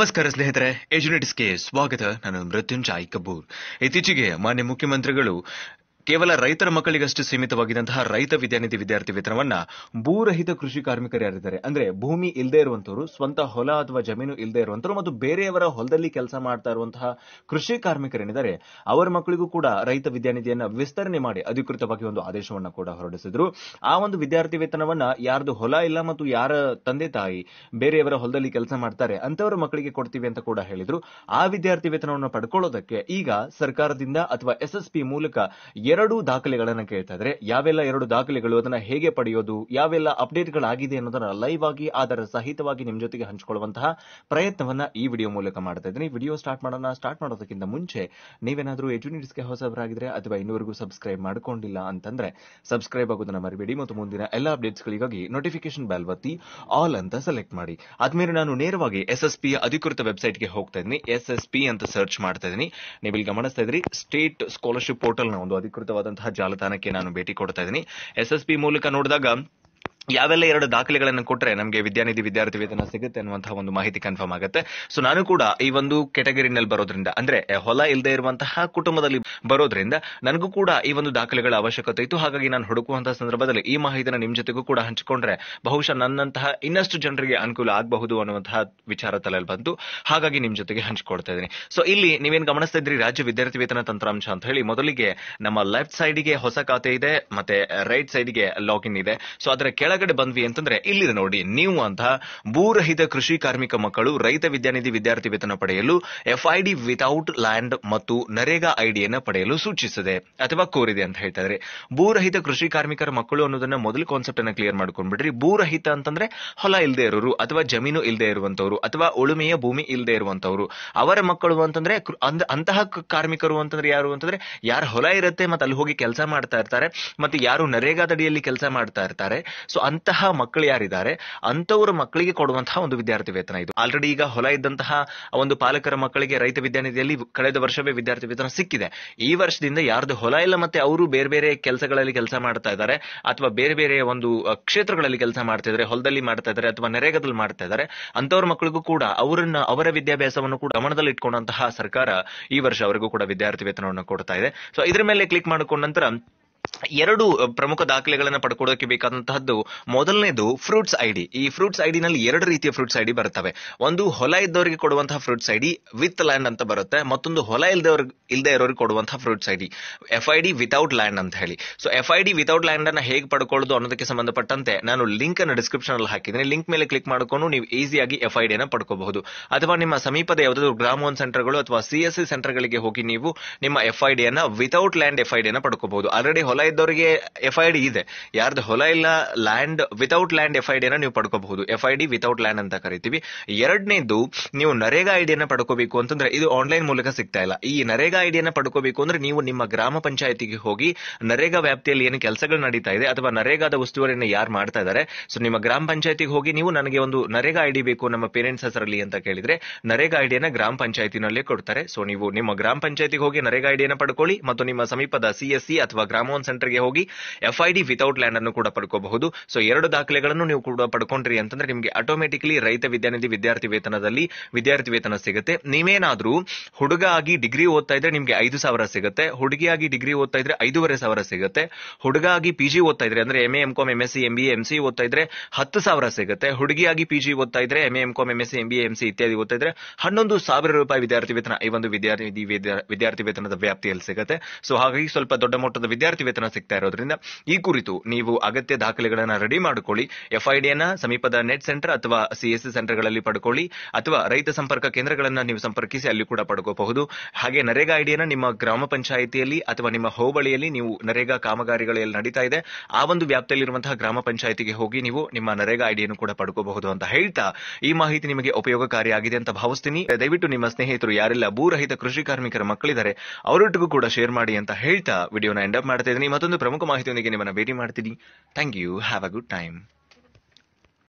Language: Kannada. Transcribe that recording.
ನಮಸ್ಕಾರ ಸ್ನೇಹಿತರೆ ಎಜುನಿಟಿಸ್ಗೆ ಸ್ವಾಗತ ನಾನು ಮೃತ್ಯುಂಜಾಯ್ ಕಪೂರ್ ಇತ್ತೀಚೆಗೆ ಮಾನ್ಯ ಮುಖ್ಯಮಂತ್ರಿಗಳು ಕೇವಲ ರೈತರ ಮಕ್ಕಳಿಗಷ್ಟೇ ಸೀಮಿತವಾಗಿದ್ದಂತಹ ರೈತ ವಿದ್ಯಾನಿಧಿ ವಿದ್ಯಾರ್ಥಿ ವೇತನವನ್ನ ಭೂರಹಿತ ಕೃಷಿ ಕಾರ್ಮಿಕರು ಯಾರಿದ್ದಾರೆ ಅಂದ್ರೆ ಭೂಮಿ ಇಲ್ಲದೆ ಇರುವಂತವರು ಸ್ವಂತ ಹೊಲ ಅಥವಾ ಜಮೀನು ಇಲ್ಲದೆ ಇರುವಂತವರು ಮತ್ತು ಬೇರೆಯವರ ಹೊಲದಲ್ಲಿ ಕೆಲಸ ಮಾಡ್ತಾ ಇರುವಂತಹ ಕೃಷಿ ಕಾರ್ಮಿಕರೇನಿದ್ದಾರೆ ಅವರ ಮಕ್ಕಳಿಗೂ ಕೂಡ ರೈತ ವಿದ್ಯಾನಿಧಿಯನ್ನ ವಿಸ್ತರಣೆ ಮಾಡಿ ಅಧಿಕೃತವಾಗಿ ಒಂದು ಆದೇಶವನ್ನ ಕೂಡ ಹೊರಡಿಸಿದ್ರು ಆ ಒಂದು ವಿದ್ಯಾರ್ಥಿ ವೇತನವನ್ನ ಯಾರ್ದು ಹೊಲ ಇಲ್ಲ ಮತ್ತು ಯಾರ ತಂದೆ ತಾಯಿ ಬೇರೆಯವರ ಹೊಲದಲ್ಲಿ ಕೆಲಸ ಮಾಡ್ತಾರೆ ಅಂತವರ ಮಕ್ಕಳಿಗೆ ಕೊಡ್ತೀವಿ ಅಂತ ಕೂಡ ಹೇಳಿದ್ರು ಆ ವಿದ್ಯಾರ್ಥಿ ವೇತನವನ್ನು ಪಡ್ಕೊಳ್ಳೋದಕ್ಕೆ ಈಗ ಸರ್ಕಾರದಿಂದ ಅಥವಾ ಎಸ್ಎಸ್ಪಿ ಮೂಲಕ ಎರಡು ದಾಖಲೆಗಳನ್ನು ಕೇಳ್ತಾ ಇದ್ರೆ ಯಾವೆಲ್ಲ ಎರಡು ದಾಖಲೆಗಳು ಅದನ್ನ ಹೇಗೆ ಪಡೆಯೋದು ಯಾವೆಲ್ಲ ಅಪ್ಡೇಟ್ಗಳಾಗಿದೆ ಅನ್ನೋದನ್ನ ಲೈವ್ ಆಗಿ ಆಧಾರ ಸಹಿತವಾಗಿ ನಿಮ್ ಜೊತೆಗೆ ಹಂಚಿಕೊಳ್ಳುವಂತಹ ಪ್ರಯತ್ನವನ್ನ ಈ ವಿಡಿಯೋ ಮೂಲಕ ಮಾಡ್ತಾ ಇದ್ದೀನಿ ವಿಡಿಯೋ ಸ್ಟಾರ್ಟ್ ಮಾಡೋಣ ಸ್ಟಾರ್ಟ್ ಮಾಡೋದಕ್ಕಿಂತ ಮುಂಚೆ ನೀವೇನಾದರೂ ಎಜುನಿಟ್ಸ್ಗೆ ಹೊಸಬರಾಗಿದ್ರೆ ಅಥವಾ ಇನ್ನೂವರೆಗೂ ಸಬ್ಸ್ಕ್ರೈಬ್ ಮಾಡ್ಕೊಂಡಿಲ್ಲ ಅಂತಂದ್ರೆ ಸಬ್ಸ್ಕ್ರೈಬ್ ಆಗೋದನ್ನ ಮರಿಬೇಡಿ ಮತ್ತು ಮುಂದಿನ ಎಲ್ಲ ಅಪ್ಡೇಟ್ಸ್ಗಳಿಗಾಗಿ ನೋಟಿಫಿಕೇಶನ್ ಬೆಲ್ ಒತ್ತಿ ಆಲ್ ಅಂತ ಸೆಲೆಕ್ಟ್ ಮಾಡಿ ಆದ್ಮೇಲೆ ನಾನು ನೇರವಾಗಿ ಎಸ್ ಎಸ್ ಪಿ ಅಧಿಕೃತ ವೆಬ್ಸೈಟ್ಗೆ ಹೋಗ್ತಾ ಇದ್ದೀನಿ ಎಸ್ ಎಸ್ ಪಿ ಅಂತ ಸರ್ಚ್ ಮಾಡ್ತಾ ಇದ್ದೀನಿ ನೀವು ಇಲ್ಲಿ ಗಮನಿಸ್ತಾ ಇದ್ರಿ ಸ್ಟೇಟ್ ಸ್ಕಾಲರ್ಶಿಪ್ ಪೋರ್ಟಲ್ ನ ಒಂದು ಅಧಿಕೃತ ಅಧಿಕೃತವಾದಂತಹ ಜಾಲತಾಣಕ್ಕೆ ನಾನು ಭೇಟಿ ಕೊಡ್ತಾ ಇದ್ದೀನಿ ಎಸ್ ಮೂಲಕ ನೋಡಿದಾಗ ಯಾವೆಲ್ಲ ಎರಡು ದಾಖಲೆಗಳನ್ನು ಕೊಟ್ಟರೆ ನಮಗೆ ವಿದ್ಯಾನಿಧಿ ವಿದ್ಯಾರ್ಥಿ ವೇತನ ಸಿಗುತ್ತೆ ಅನ್ನುವಂತಹ ಒಂದು ಮಾಹಿತಿ ಕನ್ಫರ್ಮ್ ಆಗುತ್ತೆ ಸೊ ನಾನು ಕೂಡ ಈ ಒಂದು ಕೆಟಗರಿನಲ್ಲಿ ಬರೋದ್ರಿಂದ ಅಂದ್ರೆ ಹೊಲ ಇಲ್ಲದೆ ಇರುವಂತಹ ಕುಟುಂಬದಲ್ಲಿ ಬರೋದ್ರಿಂದ ನನಗೂ ಕೂಡ ಈ ಒಂದು ದಾಖಲೆಗಳ ಅವಶ್ಯಕತೆ ಇತ್ತು ಹಾಗಾಗಿ ನಾನು ಹುಡುಕುವಂತಹ ಸಂದರ್ಭದಲ್ಲಿ ಈ ಮಾಹಿತಿನ ನಿಮ್ ಜೊತೆಗೂ ಕೂಡ ಹಂಚಿಕೊಂಡ್ರೆ ಬಹುಶಃ ನನ್ನಂತಹ ಇನ್ನಷ್ಟು ಜನರಿಗೆ ಅನುಕೂಲ ಆಗಬಹುದು ಅನ್ನುವಂತಹ ವಿಚಾರ ತಲೆಯಲ್ಲಿ ಬಂತು ಹಾಗಾಗಿ ನಿಮ್ ಜೊತೆಗೆ ಹಂಚಿಕೊಡ್ತಾ ಇದ್ದೀನಿ ಸೊ ಇಲ್ಲಿ ನೀವೇನು ಗಮನಿಸ್ತಾ ಇದ್ರಿ ರಾಜ್ಯ ವಿದ್ಯಾರ್ಥಿ ವೇತನ ತಂತ್ರಾಂಶ ಅಂತ ಹೇಳಿ ಮೊದಲಿಗೆ ನಮ್ಮ ಲೆಫ್ಟ್ ಸೈಡ್ಗೆ ಹೊಸ ಖಾತೆ ಇದೆ ಮತ್ತೆ ರೈಟ್ ಸೈಡ್ಗೆ ಲಾಗಿನ್ ಇದೆ ಸೊ ಅದರ ಕೆಳಗಡೆ ಬಂದ್ವಿ ಅಂತಂದ್ರೆ ಇಲ್ಲಿ ನೋಡಿ ನೀವು ಅಂತ ಭೂರಹಿತ ಕೃಷಿ ಕಾರ್ಮಿಕ ಮಕ್ಕಳು ರೈತ ವಿದ್ಯಾನಿಧಿ ವಿದ್ಯಾರ್ಥಿ ವೇತನ ಪಡೆಯಲು ಎಫ್ಐಡಿ ವಿತೌಟ್ ಲ್ಯಾಂಡ್ ಮತ್ತು ನರೇಗಾ ಐಡಿಯನ್ನು ಪಡೆಯಲು ಸೂಚಿಸಿದೆ ಅಥವಾ ಕೋರಿದೆ ಅಂತ ಹೇಳ್ತಾ ಇದ್ರೆ ಭೂರಹಿತ ಕೃಷಿ ಕಾರ್ಮಿಕರ ಮಕ್ಕಳು ಅನ್ನೋದನ್ನ ಮೊದಲು ಕಾನ್ಸೆಪ್ಟ್ ಅನ್ನ ಕ್ಲಿಯರ್ ಮಾಡ್ಕೊಂಡ್ಬಿಡ್ರಿ ಭೂರಹಿತ ಅಂತಂದ್ರೆ ಹೊಲ ಇಲ್ಲದೆ ಇರೋರು ಅಥವಾ ಜಮೀನು ಇಲ್ಲದೆ ಇರುವಂತವರು ಅಥವಾ ಉಳುಮೆಯ ಭೂಮಿ ಇಲ್ಲದೆ ಇರುವಂತವರು ಅವರ ಮಕ್ಕಳು ಅಂತಂದ್ರೆ ಅಂತಹ ಕಾರ್ಮಿಕರು ಅಂತಂದ್ರೆ ಯಾರು ಅಂತಂದ್ರೆ ಯಾರು ಹೊಲ ಇರುತ್ತೆ ಮತ್ತೆ ಅಲ್ಲಿ ಹೋಗಿ ಕೆಲಸ ಮಾಡ್ತಾ ಇರ್ತಾರೆ ಮತ್ತೆ ಯಾರು ನರೇಗಾದಡಿಯಲ್ಲಿ ಕೆಲಸ ಮಾಡ್ತಾ ಇರ್ತಾರೆ ಸೊ ಅಂತಹ ಮಕ್ಕಳು ಯಾರಿದ್ದಾರೆ ಅಂತವರ ಮಕ್ಕಳಿಗೆ ಕೊಡುವಂತಹ ಒಂದು ವಿದ್ಯಾರ್ಥಿ ವೇತನ ಇದು ಆಲ್ರೆಡಿ ಈಗ ಹೊಲ ಇದ್ದಂತಹ ಒಂದು ಪಾಲಕರ ಮಕ್ಕಳಿಗೆ ರೈತ ವಿದ್ಯಾನಿಧಿಯಲ್ಲಿ ಕಳೆದ ವರ್ಷವೇ ವಿದ್ಯಾರ್ಥಿ ವೇತನ ಸಿಕ್ಕಿದೆ ಈ ವರ್ಷದಿಂದ ಯಾರ್ದು ಹೊಲ ಇಲ್ಲ ಮತ್ತೆ ಅವರು ಬೇರೆ ಬೇರೆ ಕೆಲಸಗಳಲ್ಲಿ ಕೆಲಸ ಮಾಡ್ತಾ ಇದ್ದಾರೆ ಅಥವಾ ಬೇರೆ ಬೇರೆ ಒಂದು ಕ್ಷೇತ್ರಗಳಲ್ಲಿ ಕೆಲಸ ಮಾಡ್ತಾ ಇದ್ದಾರೆ ಹೊಲದಲ್ಲಿ ಮಾಡ್ತಾ ಇದ್ದಾರೆ ಅಥವಾ ನೆರೆಗದಲ್ಲಿ ಮಾಡ್ತಾ ಇದ್ದಾರೆ ಅಂತವ್ರ ಮಕ್ಕಳಿಗೂ ಕೂಡ ಅವರನ್ನ ಅವರ ವಿದ್ಯಾಭ್ಯಾಸವನ್ನು ಕೂಡ ಗಮನದಲ್ಲಿ ಇಟ್ಕೊಂಡಂತಹ ಸರ್ಕಾರ ಈ ವರ್ಷ ಅವರಿಗೂ ಕೂಡ ವಿದ್ಯಾರ್ಥಿ ವೇತನವನ್ನು ಕೊಡ್ತಾ ಇದೆ ಸೊ ಇದ್ರ ಮೇಲೆ ಕ್ಲಿಕ್ ಮಾಡಿಕೊಂಡ ನಂತರ ಎರಡು ಪ್ರಮುಖ ದಾಖಲೆಗಳನ್ನು ಪಡ್ಕೊಳ್ಳೋಕೆ ಬೇಕಾದಂತಹದ್ದು ಮೊದಲನೇದು ಫ್ರೂಟ್ಸ್ ಐಡಿ ಈ ಫ್ರೂಟ್ಸ್ ಐ ಡಿನಲ್ಲಿ ಎರಡು ರೀತಿಯ ಫ್ರೂಟ್ಸ್ ಐಡಿ ಬರುತ್ತವೆ ಒಂದು ಹೊಲ ಇದ್ದವರಿಗೆ ಕೊಡುವಂತಹ ಫ್ರೂಟ್ಸ್ ಐಡಿ ವಿತ್ ಲ್ಯಾಂಡ್ ಅಂತ ಬರುತ್ತೆ ಮತ್ತೊಂದು ಹೊಲ ಇಲ್ದವ್ರ ಇಲ್ಲದೆ ಇರೋರಿಗೆ ಕೊಡುವಂತಹ fruits ID F I D without land ಅಂತ ಹೇಳಿ so F I D without land ಅನ್ನು ಹೇಗೆ ಪಡ್ಕೊಳ್ಳೋದು ಅನ್ನೋದಕ್ಕೆ ಸಂಬಂಧಪಟ್ಟಂತೆ ನಾನು ಲಿಂಕ್ ಅನ್ನು ಡಿಸ್ಕ್ರಿಪ್ಷನ್ ಅಲ್ಲಿ ಹಾಕಿದ್ದೀನಿ ಲಿಂಕ್ ಮೇಲೆ ಕ್ಲಿಕ್ ಮಾಡಿಕೊಂಡು ನೀವು ಈಸಿಯಾಗಿ ಎಫ್ ಐ ಅನ್ನು ಪಡ್ಕೋಬಹುದು ಅಥವಾ ನಿಮ್ಮ ಸಮೀಪದ ಯಾವುದಾದ್ರು ಗ್ರಾಮ ಸೆಂಟರ್ಗಳು ಅಥವಾ ಸಿ ಎಸ್ ಸಿ ಸೆಂಟರ್ಗಳಿಗೆ ಹೋಗಿ ನೀವು ನಿಮ್ಮ ಎಫ್ ಐ ಡಿಯನ್ನು ವಿತೌಟ್ ಲ್ಯಾಂಡ್ ಎಫ್ ಐ ಅನ್ನು ಪಡ್ಕೋಬಹುದು ಆಲ್ರೆಡಿ ಹೊಲ ಇದ್ದವರಿಗೆ ಎಫ್ ಐ ಡಿ ಇದೆ ಯಾರ್ದು ಹೊಲ ಇಲ್ಲ land without land F I D ನೀವು ಪಡ್ಕೋಬಹುದು F I D without land ಅಂತ ಕರಿತೀವಿ ಎರಡನೇದು ನೀವು ನರೇಗಾ ಐಡಿಯನ್ನು ಪಡ್ಕೋಬೇಕು ಅಂತಂದ್ರೆ ಇದು ಆನ್ಲೈನ್ ಮೂಲಕ ಸಿಗ್ತಾ ಇಲ್ಲ ಈ ನರೇಗಾ ಐಡಿಯನ್ನು ಪಡ್ಕೋಬೇಕು ಅಂದ್ರೆ ನೀವು ನಿಮ್ಮ ಗ್ರಾಮ ಪಂಚಾಯತಿಗೆ ಹೋಗಿ ನರೇಗಾ ವ್ಯಾಪ್ತಿಯಲ್ಲಿ ಏನು ಕೆಲಸಗಳು ನಡೀತಾ ಇದೆ ಅಥವಾ ನರೇಗಾದ ಉಸ್ತುವಾರಿಯನ್ನು ಯಾರು ಮಾಡ್ತಾ ಇದ್ದಾರೆ ಸೊ ನಿಮ್ಮ ಗ್ರಾಮ ಪಂಚಾಯತಿಗೆ ಹೋಗಿ ನೀವು ನನಗೆ ಒಂದು ನರೇಗಾ ಐಡಿ ಬೇಕು ನಮ್ಮ ಪೇರೆಂಟ್ಸ್ ಹೆಸರಲ್ಲಿ ಅಂತ ಕೇಳಿದ್ರೆ ನರೇಗಾ ಐಡಿಯನ್ನು ಗ್ರಾಮ ಪಂಚಾಯತಿನಲ್ಲೇ ಕೊಡ್ತಾರೆ ಸೊ ನೀವು ನಿಮ್ಮ ಗ್ರಾಮ ಪಂಚಾಯತಿಗೆ ಹೋಗಿ ನರೇಗಾ ಐಡಿಯನ್ನು ಪಡ್ಕೊಳ್ಳಿ ಮತ್ತು ನಿಮ್ಮ ಸಮೀಪದ ಸಿಎಸ್ಸಿ ಅಥವಾ ಗ್ರಾಮ ಸೆಂಟರ್ ಗೆ ಹೋಗಿ F I D without land ಅನ್ನು ಕೂಡ ಪಡ್ಕೋಬಹುದು ಸೊ ಎರಡು ದಾಖಲೆಗಳನ್ನು ನೀವು ಕೂಡ ಪಡ್ಕೊಂಡ್ರಿ ಅಂತಂದ್ರೆ ನಿಮಗೆ ಆಟೋಮೆಟಿಕಲಿ ರೈತ ವಿದ್ಯಾನಿಧಿ ವಿದ್ಯಾರ್ಥಿ ವೇತನದಲ್ಲಿ ವಿದ್ಯಾರ್ಥಿ ವೇತನ ಸಿಗುತ್ತೆ ನೀವೇನಾದ್ರೂ ಹುಡುಗ ಆಗಿ ಡಿಗ್ರಿ ಓದ್ತಾ ಇದ್ರೆ ನಿಮಗೆ ಐದು ಸಾವಿರ ಸಿಗುತ್ತೆ ಹುಡುಗಿಯಾಗಿ ಡಿಗ್ರಿ ಓದ್ತಾ ಇದ್ರೆ ಐದೂವರೆ ಸಾವಿರ ಸಿಗುತ್ತೆ ಹುಡುಗ ಆಗಿ ಪಿ ಜಿ ಓದ್ತಾ ಇದ್ರೆ ಅಂದ್ರೆ M M com M S C M B M C ಓದ್ತಾ ಇದ್ರೆ ಹತ್ತು ಸಾವಿರ ಸಿಗುತ್ತೆ ಹುಡುಗಿಯಾಗಿ ಪಿ ಜಿ ಓದ್ತಾ ಇದ್ರೆ M M com M S C M B M C ಇತ್ಯಾದಿ ಓದ್ತಾ ಇದ್ರೆ ಹನ್ನೊಂದು ಸಾವಿರ ರೂಪಾಯಿ ವಿದ್ಯಾರ್ಥಿ ವೇತನ ಈ ಒಂದು ವಿದ್ಯಾರ್ಥಿ ವಿದ್ಯಾರ್ಥಿ ವೇತನದ ವ್ಯಾಪ್ತಿಯಲ್ಲಿ ಸಿಗುತ್ತೆ ಸೊ ಹಾಗಾಗಿ ಸ್ವಲ್ಪ ದೊಡ್ಡ ಮೊಟ್ಟದ ವಿದ್ಯಾರ್ಥಿ ವೇತನ ಸಿಗ್ತಾ ಇರೋದ್ರಿಂದ ಈ ಕುರಿತು ನೀವು ಅಗತ್ಯ ದಾಖಲೆಗಳನ್ನು ರೆಡಿ ಮಾಡಿಕೊಳ್ಳಿ ಎಫ್ಐಡಿಯನ್ನು ಸಮೀಪದ ನೆಟ್ ಸೆಂಟರ್ ಅಥವಾ ಸಿಎಸ್ಸಿ ಸೆಂಟರ್ಗಳಲ್ಲಿ ಪಡ್ಕೊಳ್ಳಿ ಅಥವಾ ರೈತ ಸಂಪರ್ಕ ಕೇಂದ್ರಗಳನ್ನು ನೀವು ಸಂಪರ್ಕಿಸಿ ಅಲ್ಲಿ ಕೂಡ ಪಡ್ಕೋಬಹುದು ಹಾಗೆ ನರೇಗಾ ಐಡಿಯನ್ನು ನಿಮ್ಮ ಗ್ರಾಮ ಪಂಚಾಯಿತಿಯಲ್ಲಿ ಅಥವಾ ನಿಮ್ಮ ಹೋಬಳಿಯಲ್ಲಿ ನೀವು ನರೇಗಾ ಕಾಮಗಾರಿಗಳಲ್ಲಿ ನಡೀತಾ ಇದೆ ಆ ಒಂದು ವ್ಯಾಪ್ತಿಯಲ್ಲಿರುವಂತಹ ಗ್ರಾಮ ಪಂಚಾಯಿತಿಗೆ ಹೋಗಿ ನೀವು ನಿಮ್ಮ ನರೇಗಾ ಐಡಿಯನ್ನು ಕೂಡ ಪಡ್ಕೋಬಹುದು ಅಂತ ಹೇಳ್ತಾ ಈ ಮಾಹಿತಿ ನಿಮಗೆ ಉಪಯೋಗಕಾರಿಯಾಗಿದೆ ಅಂತ ಭಾವಿಸ್ತೀನಿ ದಯವಿಟ್ಟು ನಿಮ್ಮ ಸ್ನೇಹಿತರು ಯಾರೆಲ್ಲ ಭೂರಹಿತ ಕೃಷಿ ಕಾರ್ಮಿಕರ ಮಕ್ಕಳಿದ್ದಾರೆ ಅವರೊಟ್ಟಿಗೂ ಕೂಡ ಶೇರ್ ಮಾಡಿ ಅಂತ ಹೇಳ್ತಾ ವಿಡಿಯೋನ ಎಂಡಪ್ ಮಾಡ್ತಾ ಮತ್ತೊಂದು ಪ್ರಮುಖ ಮಾಹಿತಿಯೊಂದಿಗೆ ನಿಮ್ಮನ್ನು ಭೇಟಿ ಮಾಡ್ತೀನಿ thank you have a good time